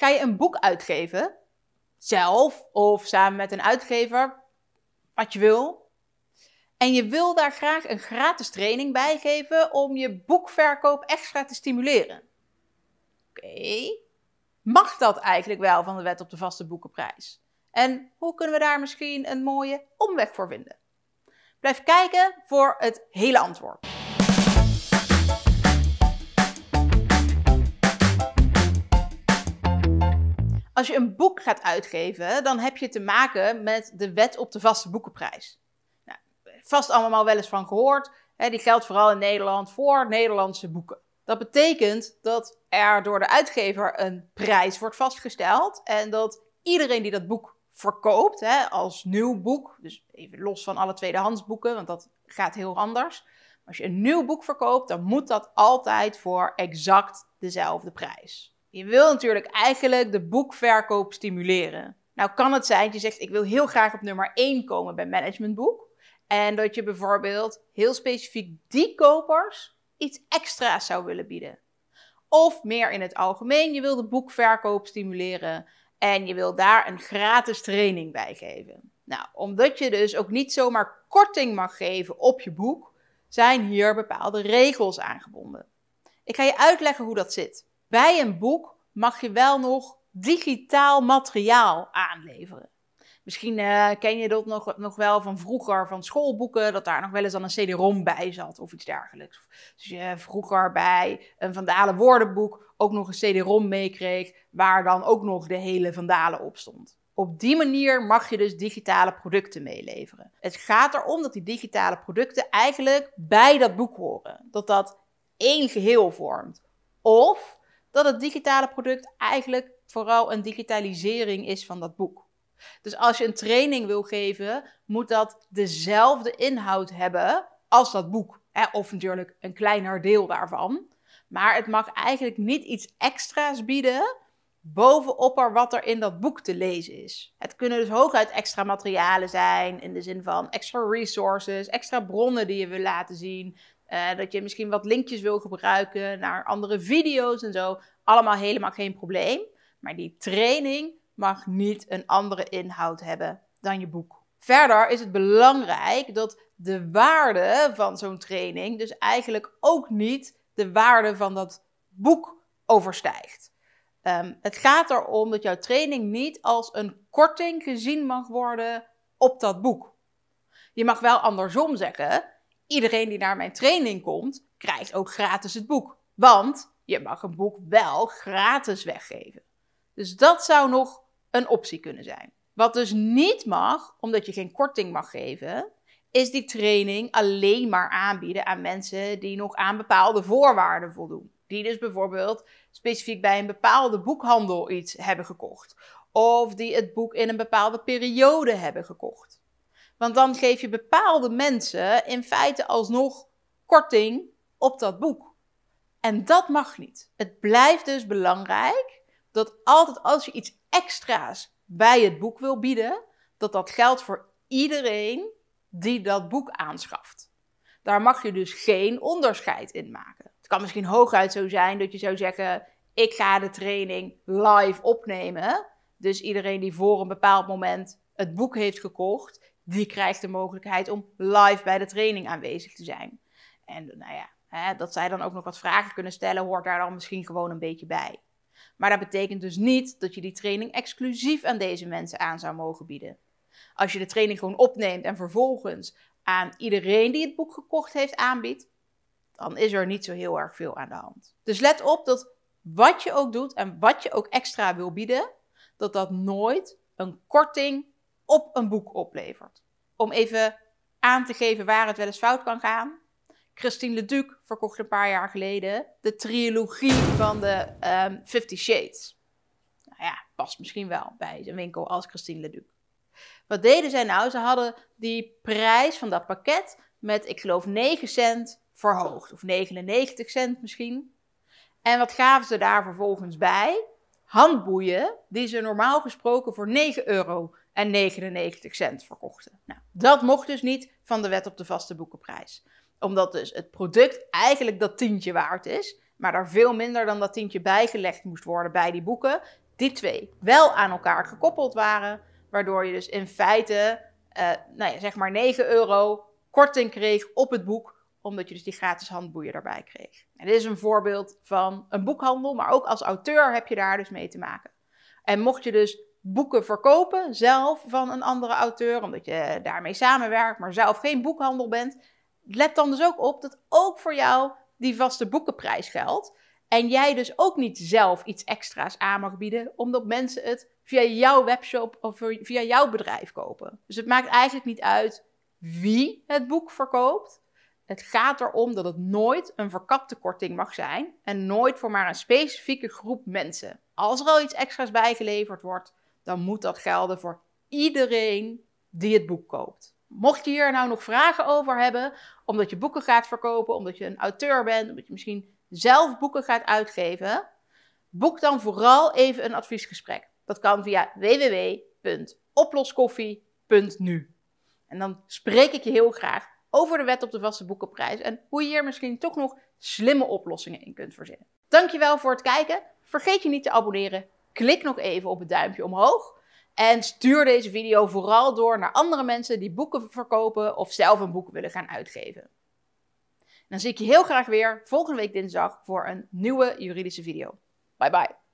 Ga je een boek uitgeven, zelf of samen met een uitgever, wat je wil. En je wil daar graag een gratis training bij geven om je boekverkoop extra te stimuleren. Oké, mag dat eigenlijk wel van de wet op de vaste boekenprijs? En hoe kunnen we daar misschien een mooie omweg voor vinden? Blijf kijken voor het hele antwoord. Als je een boek gaat uitgeven, dan heb je te maken met de wet op de vaste boekenprijs. Nou, vast allemaal wel eens van gehoord. Hè, die geldt vooral in Nederland voor Nederlandse boeken. Dat betekent dat er door de uitgever een prijs wordt vastgesteld en dat iedereen die dat boek verkoopt hè, als nieuw boek, dus even los van alle tweedehands boeken, want dat gaat heel anders. Als je een nieuw boek verkoopt, dan moet dat altijd voor exact dezelfde prijs. Je wil natuurlijk eigenlijk de boekverkoop stimuleren. Nou kan het zijn dat je zegt, ik wil heel graag op nummer 1 komen bij managementboek. En dat je bijvoorbeeld heel specifiek die kopers iets extra's zou willen bieden. Of meer in het algemeen, je wil de boekverkoop stimuleren en je wil daar een gratis training bij geven. Nou, omdat je dus ook niet zomaar korting mag geven op je boek, zijn hier bepaalde regels aangebonden. Ik ga je uitleggen hoe dat zit. Bij een boek mag je wel nog digitaal materiaal aanleveren. Misschien eh, ken je dat nog, nog wel van vroeger, van schoolboeken, dat daar nog wel eens dan een CD-ROM bij zat of iets dergelijks. Dus je vroeger bij een Vandalen woordenboek ook nog een CD-ROM meekreeg, waar dan ook nog de hele Vandalen op stond. Op die manier mag je dus digitale producten meeleveren. Het gaat erom dat die digitale producten eigenlijk bij dat boek horen. Dat dat één geheel vormt. Of dat het digitale product eigenlijk vooral een digitalisering is van dat boek. Dus als je een training wil geven, moet dat dezelfde inhoud hebben als dat boek. Of natuurlijk een kleiner deel daarvan. Maar het mag eigenlijk niet iets extra's bieden bovenop er wat er in dat boek te lezen is. Het kunnen dus hooguit extra materialen zijn, in de zin van extra resources, extra bronnen die je wil laten zien, eh, dat je misschien wat linkjes wil gebruiken naar andere video's en zo. Allemaal helemaal geen probleem. Maar die training mag niet een andere inhoud hebben dan je boek. Verder is het belangrijk dat de waarde van zo'n training dus eigenlijk ook niet de waarde van dat boek overstijgt. Ehm, het gaat erom dat jouw training niet als een korting gezien mag worden op dat boek. Je mag wel andersom zeggen iedereen die naar mijn training komt, krijgt ook gratis het boek. Want je mag een boek wel gratis weggeven. Dus dat zou nog een optie kunnen zijn. Wat dus niet mag, omdat je geen korting mag geven, is die training alleen maar aanbieden aan mensen die nog aan bepaalde voorwaarden voldoen. Die dus bijvoorbeeld specifiek bij een bepaalde boekhandel iets hebben gekocht. Of die het boek in een bepaalde periode hebben gekocht. Want dan geef je bepaalde mensen in feite alsnog korting op dat boek. En dat mag niet. Het blijft dus belangrijk dat altijd als je iets extra's bij het boek wil bieden, dat dat geldt voor iedereen die dat boek aanschaft. Daar mag je dus geen onderscheid in maken. Het kan misschien hooguit zo zijn dat je zou zeggen: ik ga de training live opnemen. Dus iedereen die voor een bepaald moment het boek heeft gekocht, die krijgt de mogelijkheid om live bij de training aanwezig te zijn. En nou ja, hè, dat zij dan ook nog wat vragen kunnen stellen, hoort daar dan misschien gewoon een beetje bij. Maar dat betekent dus niet dat je die training exclusief aan deze mensen aan zou mogen bieden. Als je de training gewoon opneemt en vervolgens aan iedereen die het boek gekocht heeft aanbiedt, dan is er niet zo heel erg veel aan de hand. Dus let op dat wat je ook doet en wat je ook extra wil bieden, dat dat nooit een korting op een boek oplevert. Om even aan te geven waar het wel eens fout kan gaan. Christine Leduc verkocht een paar jaar geleden de trilogie van de um, Fifty Shades. Nou ja, past misschien wel bij een winkel als Christine Leduc. Wat deden zij nou? Ze hadden die prijs van dat pakket met, ik geloof, 9 cent verhoogd. Of 99 cent misschien. En wat gaven ze daar vervolgens bij? Handboeien die ze normaal gesproken voor 9 euro en 99 cent verkochten. Nou, dat mocht dus niet van de wet op de vaste boekenprijs. Omdat dus het product eigenlijk dat tientje waard is, maar daar veel minder dan dat tientje bijgelegd moest worden bij die boeken. Die twee wel aan elkaar gekoppeld waren, waardoor je dus in feite, eh, nou ja, zeg maar 9 euro korting kreeg op het boek omdat je dus die gratis handboeien erbij kreeg. En dit is een voorbeeld van een boekhandel, maar ook als auteur heb je daar dus mee te maken. En mocht je dus boeken verkopen, zelf van een andere auteur, omdat je daarmee samenwerkt, maar zelf geen boekhandel bent. Let dan dus ook op dat ook voor jou die vaste boekenprijs geldt. En jij dus ook niet zelf iets extra's aan mag bieden, omdat mensen het via jouw webshop of via jouw bedrijf kopen. Dus het maakt eigenlijk niet uit wie het boek verkoopt. Het gaat erom dat het nooit een verkapte korting mag zijn en nooit voor maar een specifieke groep mensen. Als er al iets extra's bijgeleverd wordt, dan moet dat gelden voor iedereen die het boek koopt. Mocht je hier nou nog vragen over hebben, omdat je boeken gaat verkopen, omdat je een auteur bent, omdat je misschien zelf boeken gaat uitgeven, boek dan vooral even een adviesgesprek. Dat kan via www.oploskoffie.nu. En dan spreek ik je heel graag over de wet op de vaste boekenprijs en hoe je hier misschien toch nog slimme oplossingen in kunt verzinnen. Dankjewel voor het kijken. Vergeet je niet te abonneren Klik nog even op het duimpje omhoog. En stuur deze video vooral door naar andere mensen die boeken verkopen of zelf een boek willen gaan uitgeven. Dan zie ik je heel graag weer volgende week dinsdag voor een nieuwe juridische video. Bye bye.